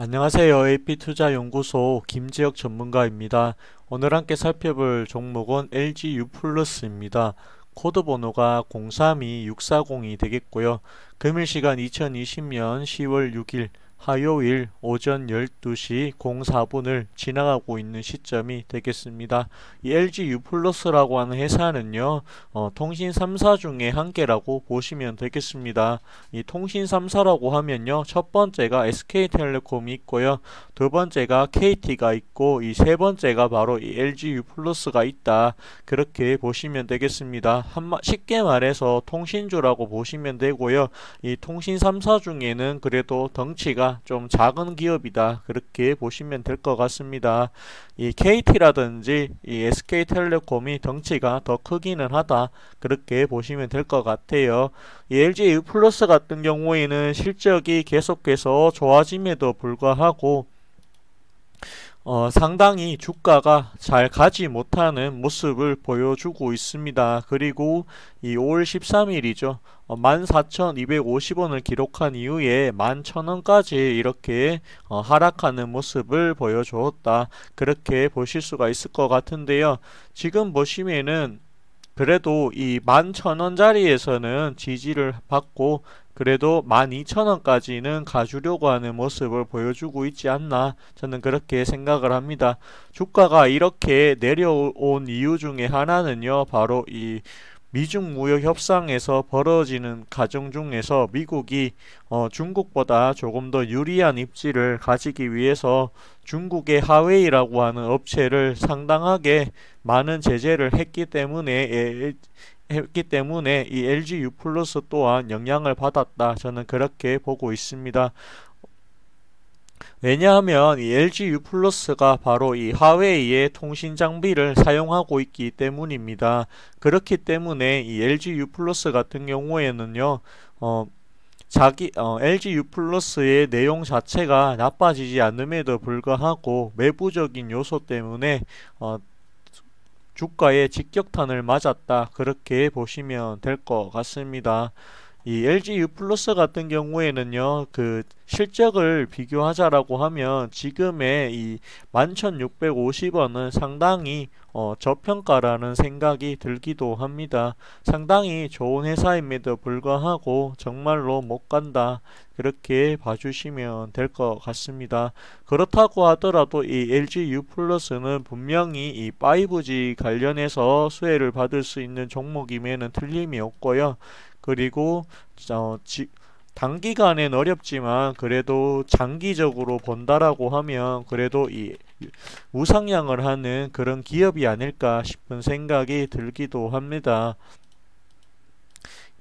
안녕하세요. AP투자연구소 김지혁 전문가입니다. 오늘 함께 살펴볼 종목은 LGU 입니다 코드 번호가 032640이 되겠고요. 금일 시간 2020년 10월 6일 화요일 오전 12시 04분을 지나가고 있는 시점이 되겠습니다. 이 LG U+라고 하는 회사는요. 어, 통신 3사 중에 한 개라고 보시면 되겠습니다. 이 통신 3사라고 하면요. 첫 번째가 SK텔레콤이 있고요. 두 번째가 KT가 있고 이 세 번째가 바로 이 LG U+가 있다. 그렇게 보시면 되겠습니다. 한마, 쉽게 말해서 통신주라고 보시면 되고요. 이 통신 3사 중에는 그래도 덩치가 좀 작은 기업이다. 그렇게 보시면 될 것 같습니다. 이 KT라든지 이 SK텔레콤이 덩치가 더 크기는 하다. 그렇게 보시면 될 것 같아요. 이 LG U 플러스 같은 경우에는 실적이 계속해서 좋아짐에도 불구하고 어, 상당히 주가가 잘 가지 못하는 모습을 보여주고 있습니다. 그리고 이 5월 13일이죠. 어, 14,250원을 기록한 이후에 11,000원까지 이렇게 어, 하락하는 모습을 보여주었다. 그렇게 보실 수가 있을 것 같은데요. 지금 보시면은 그래도 이 11,000원짜리에서는 지지를 받고 그래도 12,000원까지는 가주려고 하는 모습을 보여주고 있지 않나 저는 그렇게 생각을 합니다. 주가가 이렇게 내려온 이유 중에 하나는요. 바로 이 미중 무역 협상에서 벌어지는 과정 중에서 미국이 어, 중국보다 조금 더 유리한 입지를 가지기 위해서 중국의 하웨이라고 하는 업체를 상당하게 많은 제재를 했기 때문에 했기 때문에 이 LG U 플러스 또한 영향을 받았다. 저는 그렇게 보고 있습니다. 왜냐하면 이 LG U 플러스가 바로 이 하웨이의 통신 장비를 사용하고 있기 때문입니다. 그렇기 때문에 이 LG U 플러스 같은 경우에는요, 어, 자기 어, LG U 플러스의 내용 자체가 나빠지지 않음에도 불구하고 외부적인 요소 때문에 어, 주가에 직격탄을 맞았다 그렇게 보시면 될 것 같습니다. 이 LG U 플러스 같은 경우에는요 그 실적을 비교하자라고 하면 지금의 이 11,650원은 상당히 어, 저평가라는 생각이 들기도 합니다. 상당히 좋은 회사임에도 불구하고 정말로 못 간다 그렇게 봐주시면 될 것 같습니다. 그렇다고 하더라도 이 LG U 플러스는 분명히 이 5G 관련해서 수혜를 받을 수 있는 종목임에는 틀림이 없고요. 그리고 어, 지, 단기간엔 어렵지만 그래도 장기적으로 본다라고 하면 그래도 이 우상향을 하는 그런 기업이 아닐까 싶은 생각이 들기도 합니다.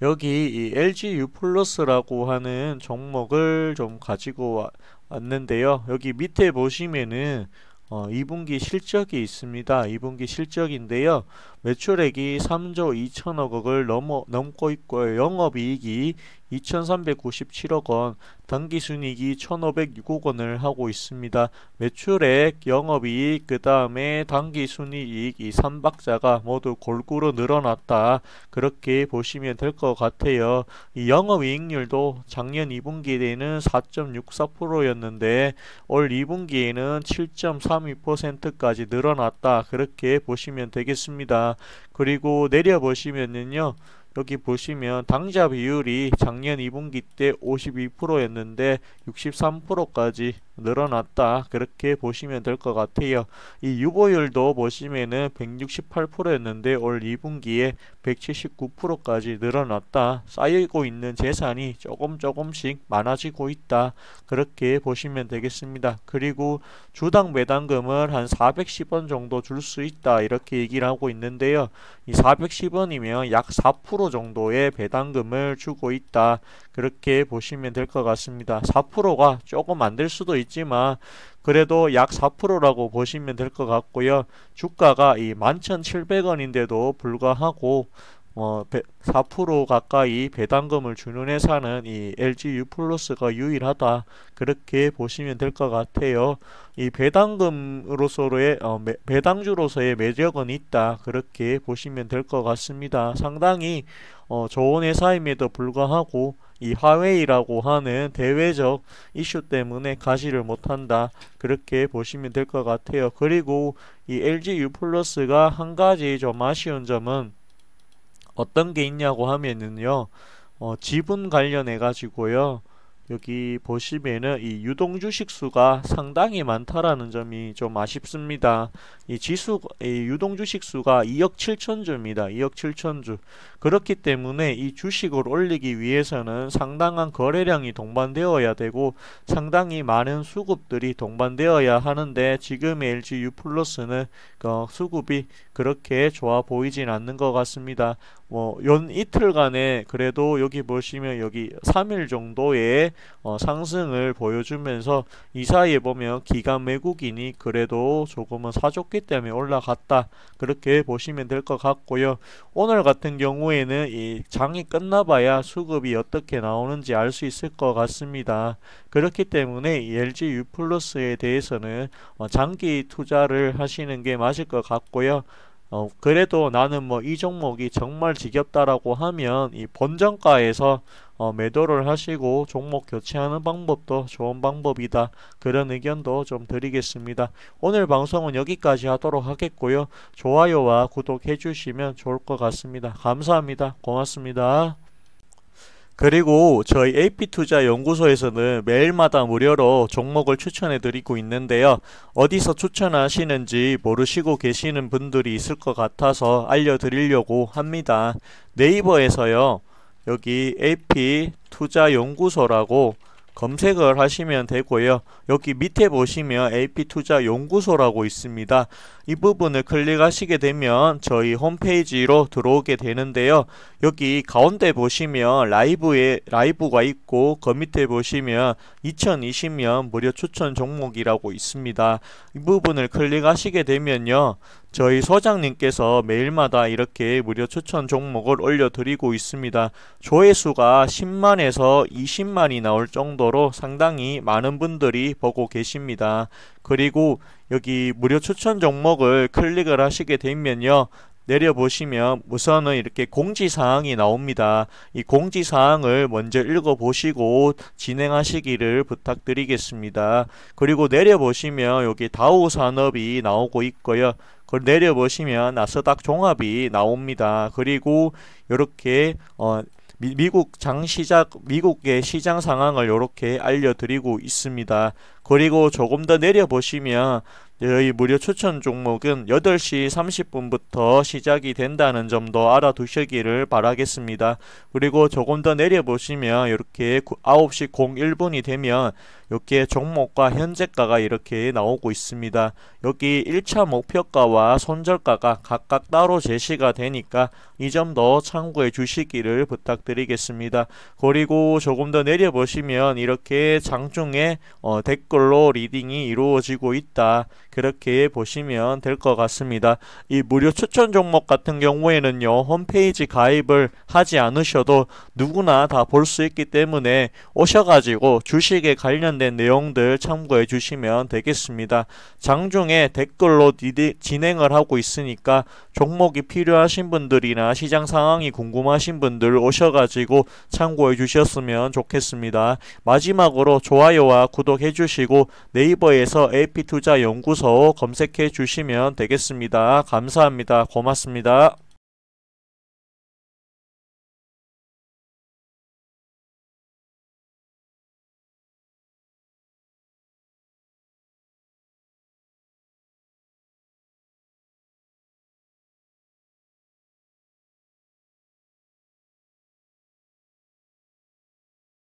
여기 LGU 플러스라고 하는 종목을 좀 가지고 왔는데요. 여기 밑에 보시면은 어, 2분기 실적이 있습니다. 2분기 실적인데요. 매출액이 3조 2천억 억을 넘어, 넘고 있고 영업이익이 2,397억 원, 당기순이익이 1,506억 원을 하고 있습니다. 매출액, 영업이익, 그 다음에 당기순이익 이 3박자가 모두 골고루 늘어났다. 그렇게 보시면 될 것 같아요. 이 영업이익률도 작년 2분기 에는 4.64%였는데 올 2분기에는 7.32%까지 늘어났다. 그렇게 보시면 되겠습니다. 그리고 내려 보시면은요 여기 보시면 당좌 비율이 작년 2분기 때52% 였는데 63%까지 늘어났다 그렇게 보시면 될 것 같아요 이 유보율도 보시면은 168%였는데 올 2분기에 179%까지 늘어났다 쌓이고 있는 재산이 조금 조금씩 많아지고 있다 그렇게 보시면 되겠습니다 그리고 주당 배당금을 한 410원 정도 줄 수 있다 이렇게 얘기를 하고 있는데요 이 410원이면 약 4% 정도의 배당금을 주고 있다 그렇게 보시면 될 것 같습니다. 4%가 조금 안 될 수도 있지만 그래도 약 4%라고 보시면 될 것 같고요. 주가가 이 11,700원인데도 불구하고 어, 4% 가까이 배당금을 주는 회사는 이 LG U+가 유일하다 그렇게 보시면 될 것 같아요. 이 배당금으로서의 어, 매, 배당주로서의 매력은 있다 그렇게 보시면 될 것 같습니다. 상당히 어, 좋은 회사임에도 불구하고 이 화웨이라고 하는 대외적 이슈 때문에 가시를 못한다 그렇게 보시면 될 것 같아요 그리고 이 LG U 플러스가 한 가지 좀 아쉬운 점은 어떤 게 있냐고 하면은요 어, 지분 관련해 가지고요 여기 보시면은 이 유동주식수가 상당히 많다라는 점이 좀 아쉽습니다. 이 지수, 이 유동주식수가 2억 7천주입니다. 2억 7천주. 그렇기 때문에 이 주식을 올리기 위해서는 상당한 거래량이 동반되어야 되고 상당히 많은 수급들이 동반되어야 하는데 지금의 LG U 플러스는 그 수급이 그렇게 좋아 보이진 않는 것 같습니다. 뭐연 이틀간에 그래도 여기 보시면 여기 3일 정도의 어 상승을 보여주면서 이 사이에 보면 기간 외국인이 그래도 조금은 사줬기 때문에 올라갔다 그렇게 보시면 될 것 같고요 오늘 같은 경우에는 이 장이 끝나봐야 수급이 어떻게 나오는지 알 수 있을 것 같습니다 그렇기 때문에 LG U 플러스에 대해서는 어 장기 투자를 하시는 게 맞을 것 같고요 어, 그래도 나는 뭐 이 종목이 정말 지겹다라고 하면 이 본전가에서 어, 매도를 하시고 종목 교체하는 방법도 좋은 방법이다. 그런 의견도 좀 드리겠습니다. 오늘 방송은 여기까지 하도록 하겠고요. 좋아요와 구독해 주시면 좋을 것 같습니다. 감사합니다. 고맙습니다. 그리고 저희 AP투자연구소에서는 매일마다 무료로 종목을 추천해 드리고 있는데요. 어디서 추천하시는지 모르시고 계시는 분들이 있을 것 같아서 알려드리려고 합니다. 네이버에서요. 여기 AP투자연구소라고 검색을 하시면 되고요. 여기 밑에 보시면 AP투자연구소라고 있습니다. 이 부분을 클릭하시게 되면 저희 홈페이지로 들어오게 되는데요. 여기 가운데 보시면 라이브에 라이브가 있고 그 밑에 보시면 2020년 무료 추천 종목이라고 있습니다. 이 부분을 클릭하시게 되면요. 저희 소장님께서 매일마다 이렇게 무료 추천 종목을 올려드리고 있습니다. 조회수가 10만에서 20만이 나올 정도로 상당히 많은 분들이 보고 계십니다. 그리고 여기 무료 추천 종목을 클릭을 하시게 되면요. 내려보시면 우선은 이렇게 공지사항이 나옵니다. 이 공지사항을 먼저 읽어보시고 진행하시기를 부탁드리겠습니다. 그리고 내려보시면 여기 다우산업이 나오고 있고요. 그걸 내려보시면 나스닥 종합이 나옵니다. 그리고 이렇게 어, 미, 국 장시작 미국의 시장 상황을 이렇게 알려드리고 있습니다. 그리고 조금 더 내려보시면 저희 무료 추천 종목은 8시 30분부터 시작이 된다는 점도 알아두시기를 바라겠습니다. 그리고 조금 더 내려보시면 이렇게 9시 01분이 되면 이렇게 종목과 현재가가 이렇게 나오고 있습니다. 여기 1차 목표가와 손절가가 각각 따로 제시가 되니까 이 점도 참고해 주시기를 부탁드리겠습니다. 그리고 조금 더 내려보시면 이렇게 장중에 어, 댓글 댓글로 리딩이 이루어지고 있다. 그렇게 보시면 될 것 같습니다. 이 무료 추천 종목 같은 경우에는요. 홈페이지 가입을 하지 않으셔도 누구나 다 볼 수 있기 때문에 오셔가지고 주식에 관련된 내용들 참고해 주시면 되겠습니다. 장중에 댓글로 디디, 진행을 하고 있으니까 종목이 필요하신 분들이나 시장 상황이 궁금하신 분들 오셔가지고 참고해 주셨으면 좋겠습니다. 마지막으로 좋아요와 구독해 주시고 그리고 네이버에서 AP투자 연구소 검색해 주시면 되겠습니다. 감사합니다. 고맙습니다.